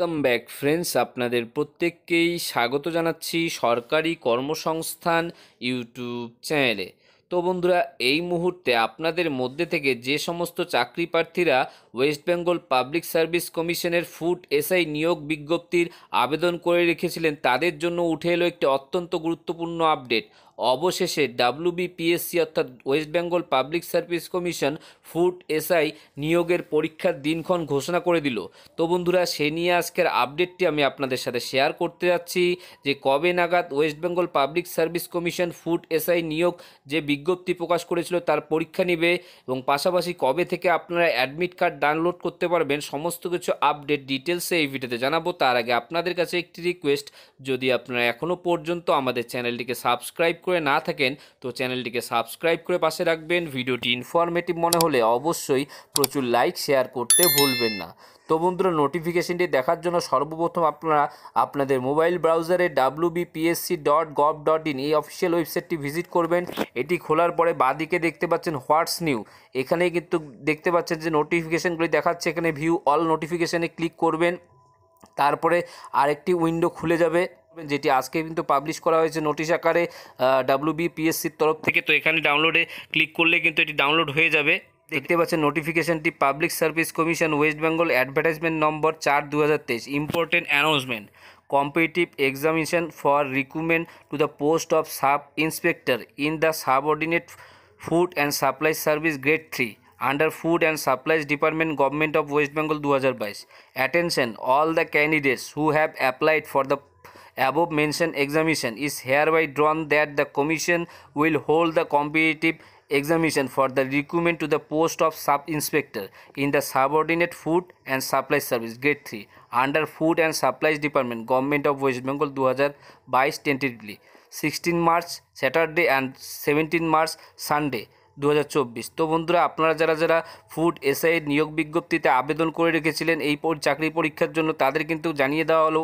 welcome back friends আপনাদের প্রত্যেককেই স্বাগত জানাচ্ছি সরকারি কর্মসংস্থান ইউটিউব চ্যানেলে তো বন্ধুরা এই মুহূর্তে আপনাদের মধ্যে থেকে যে সমস্ত চাকরি প্রার্থীরা ওয়েস্ট বেঙ্গল পাবলিক সার্ভিস কমিশনের ফুড এসআই নিয়োগ বিজ্ঞপ্তির আবেদন করে রেখেছিলেন তাদের জন্য উঠে এলো একটি অত্যন্ত গুরুত্বপূর্ণ আপডেট অবশেষে ডাব্লিউবিপিএসসি অর্থাৎ West Bengal public service commission food SI নিয়োগের পরীক্ষার দিনক্ষণ ঘোষণা করে দিল তো বন্ধুরা সে নিয়ে আজকের আপডেটটি আমি আপনাদের সাথে শেয়ার করতে যাচ্ছি যে কবে নাগাদ West Bengal public service commission food SI নিয়োগ যে বিজ্ঞপ্তি প্রকাশ করেছিল তার পরীক্ষা নিবে এবং পাশাপাশি কবে থেকে আপনারা অ্যাডমিট কার্ড ডাউনলোড করতে পারবেন সমস্ত কিছু আপডেট ডিটেলসে এই ভিডিওতে জানাবো তার আগে আপনাদের কাছে একটি রিকোয়েস্ট যদি আপনারা এখনও পর্যন্ত আমাদের চ্যানেলটিকে সাবস্ক্রাইব করে না থাকেন তো চ্যানেলটিকে সাবস্ক্রাইব করে পাশে রাখবেন ভিডিওটি ইনফরমেটিভ মনে হলে অবশ্যই প্রচুর লাইক শেয়ার করতে ভুলবেন না তো বন্ধুরা নোটিফিকেশনটি দেখার জন্য সর্বপ্রথম আপনারা আপনাদের মোবাইল ব্রাউজারে WBPSC dot gov dot in এই অফিসিয়াল ওয়েবসাইটটি ভিজিট করবেন এটি খোলার পরে বাদিকে দেখতে পাচ্ছেন হোয়াটস নিউ এখানে কিন্তু দেখতে পাচ্ছেন যে নোটিফিকেশানগুলি দেখাচ্ছে এখানে ভিউ অল নোটিফিকেশানে ক্লিক করবেন তারপরে আরেকটি উইন্ডো খুলে যাবে যেটি আজকে কিন্তু পাবলিশ করা হয়েছে নোটিশ আকারে ডাব্লিউবিপিএসসির তরফ থেকে তো এখানে ডাউনলোডে ক্লিক করলে কিন্তু এটি ডাউনলোড হয়ে যাবে দেখতে পাচ্ছেন নোটিফিকেশনটি public service commission West Bengal advertisement number চার দু হাজার তেইশ important announcement competitive examination for recruitment to the post of sub inspector in the subordinate food and supply service grade three under food and supplies department government of West Bengal দু হাজার বাইশ attention all the candidates who have applied for the above mentioned examination is hereby drawn that the commission will hold the competitive examination for the recruitment to the post of sub inspector in the subordinate food and supply service grade 3 under food and supplies department government of west bengal 2022 tentatively 16 March Saturday and seventeen March Sunday দু তো বন্ধুরা আপনারা যারা যারা food এসআইয়ের নিয়োগ বিজ্ঞপ্তিতে আবেদন করে রেখেছিলেন এই চাকরি পরীক্ষার জন্য তাদের কিন্তু জানিয়ে দেওয়া হলো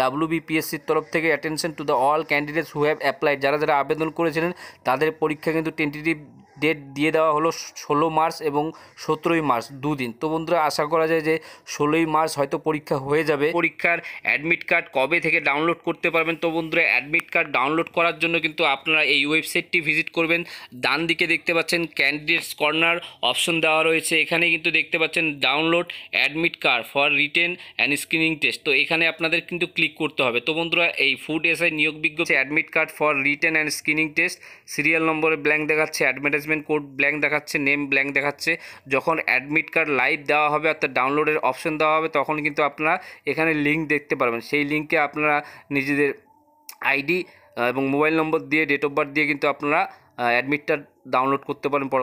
ডাব্লিউবিপিএসসির তরফ থেকে attention to the all candidates who have applied যারা যারা আবেদন করেছিলেন তাদের পরীক্ষা কিন্তু টেন্টেটিভ ডেট দিয়ে দেওয়া হলো ষোলো মার্চ এবং সতেরোই মার্চ দুদিন তো বন্ধুরা আশা করা যায় যে ষোলোই মার্চ হয়তো পরীক্ষা হয়ে যাবে পরীক্ষার অ্যাডমিট কার্ড কবে থেকে ডাউনলোড করতে পারবেন তো বন্ধুরা অ্যাডমিট কার্ড ডাউনলোড করার জন্য কিন্তু আপনারা এই ওয়েবসাইটটি ভিজিট করবেন ডান দিকে দেখতে পাচ্ছেন ক্যান্ডিডেটস কর্নার অপশন দেওয়া রয়েছে এখানে কিন্তু দেখতে পাচ্ছেন download admit card for written and screening test তো এখানে আপনাদের কিন্তু ক্লিক করতে হবে তো বন্ধুরা এই ফুড এসআই নিয়োগ বিজ্ঞপ্তি admit card for written and screening test serial নম্বরে ব্ল্যাঙ্ক দেখাচ্ছে অ্যাডমিট ম্যানেজমেন্ট কোড ব্ল্যাঙ্ক দেখাচ্ছে নেম ব্ল্যাঙ্ক দেখাচ্ছে যখন অ্যাডমিট কার্ড লাইভ দেওয়া হবে অর্থাৎ ডাউনলোডের অপশন দেওয়া হবে তখন কিন্তু আপনারা এখানে লিঙ্ক দেখতে পারবেন সেই লিঙ্কে আপনারা নিজেদের আইডি এবং মোবাইল নম্বর দিয়ে ডেট অফ বার্থ দিয়ে কিন্তু আপনারা অ্যাডমিটটা ডাউনলোড করতে পারেন